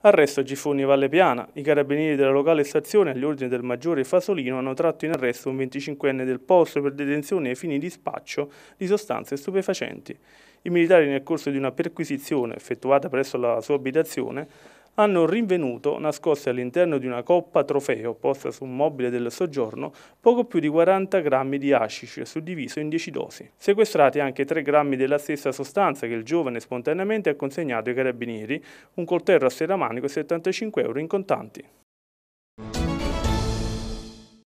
Arresto a Gifoni Valle Piana. I carabinieri della locale stazione, agli ordini del maggiore Fasolino, hanno tratto in arresto un 25enne del posto per detenzione ai fini di spaccio di sostanze stupefacenti. I militari, nel corso di una perquisizione effettuata presso la sua abitazione, hanno rinvenuto, nascosti all'interno di una coppa trofeo posta su un mobile del soggiorno, poco più di 40 grammi di hashish suddiviso in 10 dosi. Sequestrati anche 3 grammi della stessa sostanza che il giovane spontaneamente ha consegnato ai carabinieri, un coltello a sera manico e 75 euro in contanti.